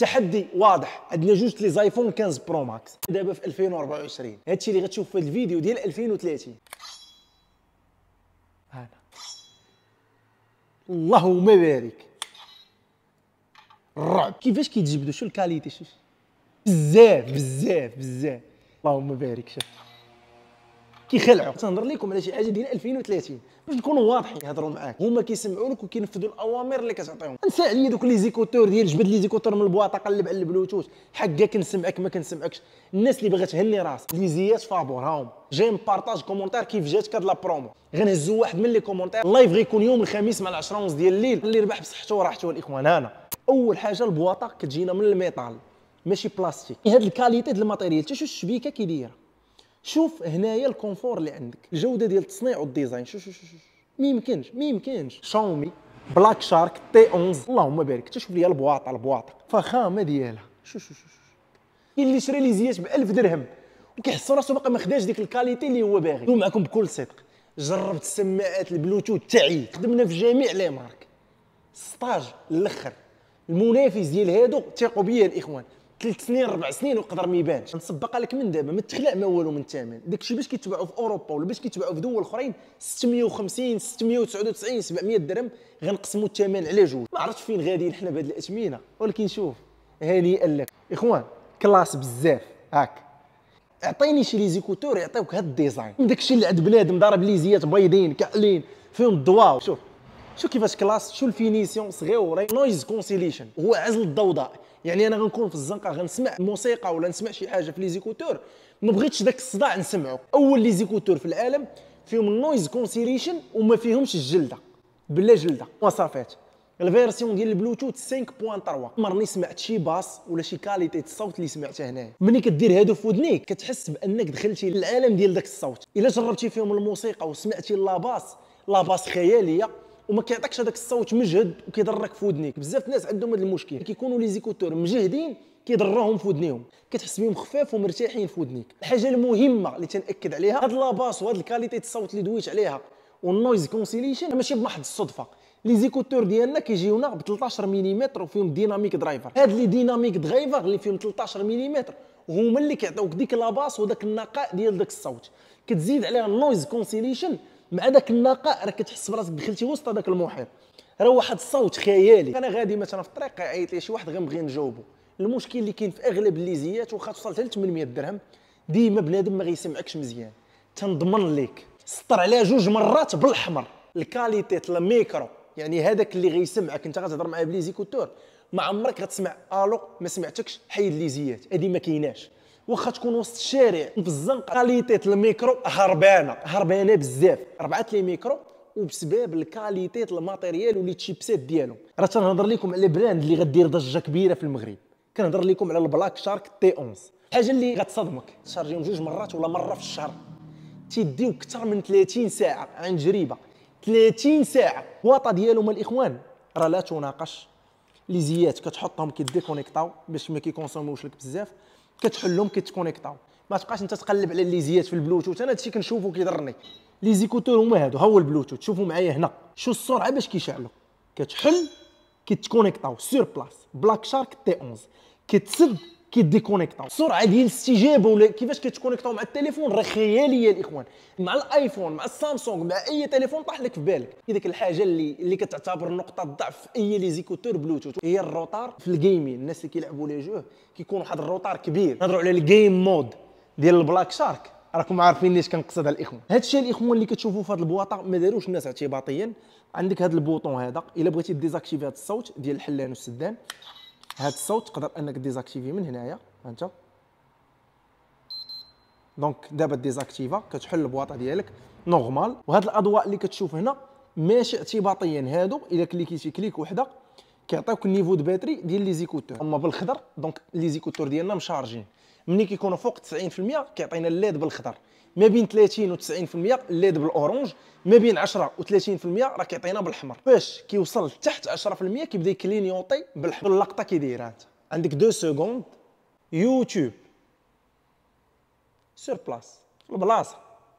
تحدي واضح عندنا جوج لي زايفون 15 برو ماكس دابا في 2024 هادشي اللي غتشوف في الفيديو ديال 2030 انا اللهم بارك الرعب كيفاش كيتجبدوا شو الكاليتي شوف بزاف بزاف بزاف اللهم بارك شوف كيخلعوا تنهضر لكم على شي حاجه ديال 2030 باش نكونوا واضحين يهضروا معاك هما كيسمعوا لك وكينفذوا الاوامر اللي كتعطيهم انسى عليا دوك لي زيكوتور ديال جبد لي زيكوتور من البواطه قلب على البلوتوث حقا كنسمعك ما كنسمعكش الناس اللي باغا تهني راسك لي زيات فابور هاهم جاي مبارطاج كومونتير كيف جات كاد لا برومو غنهزوا واحد من لي كومونتير اللايف غيكون يوم الخميس مع 10 ونص ديال الليل اللي ربح بصحته وراحته الاخوان هنا اول حاجه البواطه كتجينا من الميتال ماشي بلاستيك هاد الكاليتي ديال الماتيريال تشوف الشبيكه كي دايره شوف هنايا الكونفور اللي عندك الجوده ديال التصنيع والديزاين شوف شوف شوف ما يمكنش ما يمكنش شاومي بلاك شارك تي 11 اللهم بارك تشوف لي على البواط فخامه ديالها شوف شوف شوف كاين اللي شري لي زياش ب 1000 درهم وكيحس راسو باقي ما خداش ديك الكاليتي اللي هو باغي نقول معكم بكل صدق جربت السماعات البلوتوث تاعي خدمنا في جميع لي مارك ستاج الاخر المنافس ديال هادو ثقوا بيا الاخوان ثلاث سنين اربع سنين وقدر ما يبانش نصبق لك من دابا ما تخلع ما والو من الثمن داكشي باش كيتباعوا في اوروبا ولا باش كيتباعوا في دول اخرين 650 699 700 درهم غنقسموا الثمن على جوج ما عرفتش فين غاديين حنا بهاد الاثمنه ولكن شوف هنيئا لك اخوان كلاس بزاف هاك اعطيني شي ليزيكوتور يعطيوك هاد الديزاين داكشي اللي عند بنادم ضارب ليزيات بيضين كعلين فيهم الضواو شوف شوف كيفاش كلاس شوف الفينيسيون صغيوري نويز كونسيليشن هو عزل الضوضاء يعني انا غنكون في الزنقه غنسمع موسيقى ولا نسمع شي حاجه في ليزيكوتور ما بغيتش داك الصداع نسمعو اول ليزيكوتور في العالم فيهم النويز كونسيليشن وما فيهمش الجلده بلا جلده وصافات الفيرسيون ديال البلوتوث 5.3 مرني سمعت شي باس ولا شي كاليتي الصوت اللي سمعته هنايا ملي كدير هادو في ودنيك كتحس بانك دخلتي للعالم ديال داك الصوت الا جربتي فيهم الموسيقى وسمعتي لا باس لا باس خياليه وما كيعطيكش هذاك الصوت مجهد وكيضرك في ودنيك بزاف الناس عندهم هذا المشكل كيكونوا لي زيكوتور مجهدين كيضروهم في ودنيهم كتحس بهم خفاف ومرتاحين في ودنيك الحاجه المهمه اللي تناكد عليها هاد لاباس وهاد الكاليتي الصوت اللي دويت عليها والنويز كونسيليشن ماشي بمحض الصدفه لي زيكوتور ديالنا كيجيونا ب 13 ملم وفيهم ديناميك درايفر هاد لي ديناميك درايفر اللي فيهم 13 ملم هما اللي كيعطيوك ديك لاباس وداك النقاء ديال داك الصوت كتزيد عليها النويز كونسيليشن مع ذاك النقاء راك كتحس براسك دخلتي وسط هذاك المحيط راه واحد الصوت خيالي انا غادي مثلا في الطريق عيط لي شي واحد غنبغي نجاوبه المشكل اللي كاين في اغلب الليزيات واخا توصل حتى ل 800 درهم ديما بنادم ما غيسمعكش مزيان تنضمن ليك سطر عليها جوج مرات بالاحمر الكاليتي الميكرو يعني هذاك اللي غيسمعك انت غتهضر معاه بليزيكوتور ما عمرك غتسمع الو ما سمعتكش حيد ليزيات هذه ما كايناش واخا تكون وسط الشارع في الزنقه كاليتي الميكرو هربانه هربانه بزاف ربعات لي ميكرو وبسبب الكاليتي الماتيريال ولي تشيبسات ديالهم راه تنهضر لكم على براند اللي غدير ضجه كبيره في المغرب كنهضر لكم على البلاك شارك تي 11 حاجه اللي غتصدمك تشارجيهم جوج مرات ولا مره في الشهر تيديو اكثر من 30 ساعه عن تجربه 30 ساعه واطا ديالهم الاخوان راه لا تناقش لي زيات كتحطهم كيديكونيكطاو باش ما كيكونسوموش لك بزاف كتحلهم كيتكونيكطاو ما تبقاش انت تقلب على ليزيات في البلوتوث انا هادشي كنشوفو كيضرني لي زيكوتور هما هادو ها هو البلوتوث شوفوا معايا هنا شو السرعه باش كيشعلوا كتحل كيتكونيكطاو سور بلاس بلاك شارك تي 11 كتسد كيديكونيكتاو السرعه ديال الاستجابه ولا كيفاش كتكونيكتاو مع التليفون راه خياليه الاخوان مع الايفون مع السامسونج مع اي تليفون طاح لك في بالك ديك الحاجه اللي اللي كتعتبر نقطه ضعف في اي لي زيكوتور بلوتوث هي الروتار في الجيمين الناس اللي كيلعبوا لي جوه كيكون واحد الروتار كبير نهضروا على الجيم مود ديال البلاك شارك راكم عارفين ليش كنقصد على الاخوان هذا الشيء الاخوان اللي كتشوفوه في هذه البواطه ما داروش الناس اعتباطيا عندك هذا البوطون هذا الا بغيتي ديزاكتيفي هذا الصوت ديال الحلان والسدان هذا الصوت تقدر انك ديزاكتيفي من هنايا انت دونك دابا ديزاكتيفا كتحل البواطه ديالك نورمال وهاد الاضواء اللي كتشوف هنا ماشي اعتباطيا هادو الا كليكيتي كليك وحده كيعطيوك النيفو دو باتري ديال لي زيكوتور هما بالخضر دونك لي زيكوتور ديالنا مشارجين ملي كيكونوا فوق 90% كيعطينا الليد بالخضر ما بين 30 و 90% الليد بالاورونج ما بين 10 و 30% راه كيعطينا بالاحمر فاش كيوصل تحت 10% كيبدا يكلينيوطي بالحمر اللقطه كي دايره انت عندك 2 سكوند يوتيوب سور بلاص البلاصه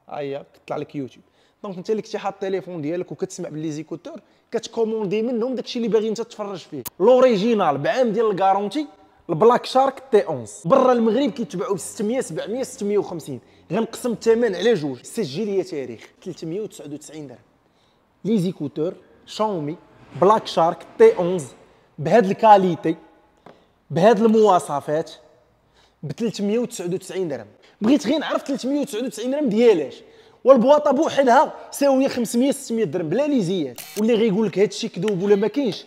هيا كطلع لك يوتيوب دونك انت اللي كنتي حاط التليفون ديالك وكتسمع باللي زيكوتور كتكوموندي منهم داكشي اللي باغي انت تتفرج فيه لوريجينال بعام ديال الكارونتي البلاك شارك تي 11 برا المغرب كيتباعوا ب 600 700 650 غنقسم الثمن على جوج سجل لي تاريخ 399 درهم لي زيكوتور شاومي بلاك شارك تي 11 بهاد الكاليتي بهاد المواصفات ب 399 درهم بغيت غير نعرف 399 درهم ديالاش والبواطه بوحدها ساويه 500 600 درهم بلا لي ليزيات واللي غيقول لك هادشي كذوب ولا ما كاينش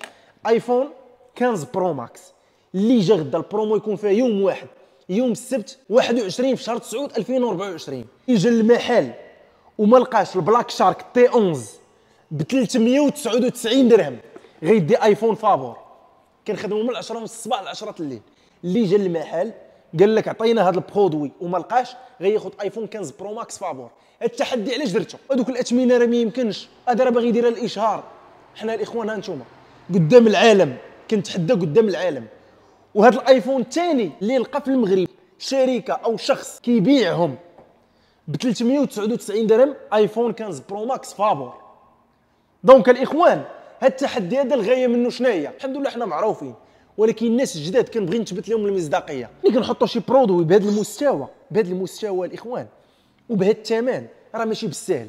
ايفون 15 برو ماكس اللي جا غدا البرومو يكون فيه يوم واحد يوم السبت 21 في شهر 9 2024 يجي للمحل وما لقاش البلاك شارك تي 11 ب 399 درهم غيدي ايفون فابور كنخدمو من 10 الصباح ل 10 الليل اللي جا للمحل قال لك عطينا هذا البرودوي وما لقاش غياخذ ايفون 15 برو ماكس فابور التحدي علاش درته هذوك الاثمنه راه ما يمكنش هذا راه باغي يديرها الاشهار حنا الاخوان ها نتوما قدام العالم كنتحدى قدام العالم وهذا الايفون الثاني اللي لقى في المغرب شركه او شخص كيبيعهم ب 399 درهم ايفون 15 برو ماكس فابور دونك الاخوان هاد التحدي هذا الغايه منه شناهي الحمد لله حنا معروفين ولكن الناس الجداد كنبغي نثبت لهم المصداقيه ملي كنحطوا شي برودوي بهذا المستوى بهذا المستوى الاخوان وبهذا الثمن راه ماشي بالسهل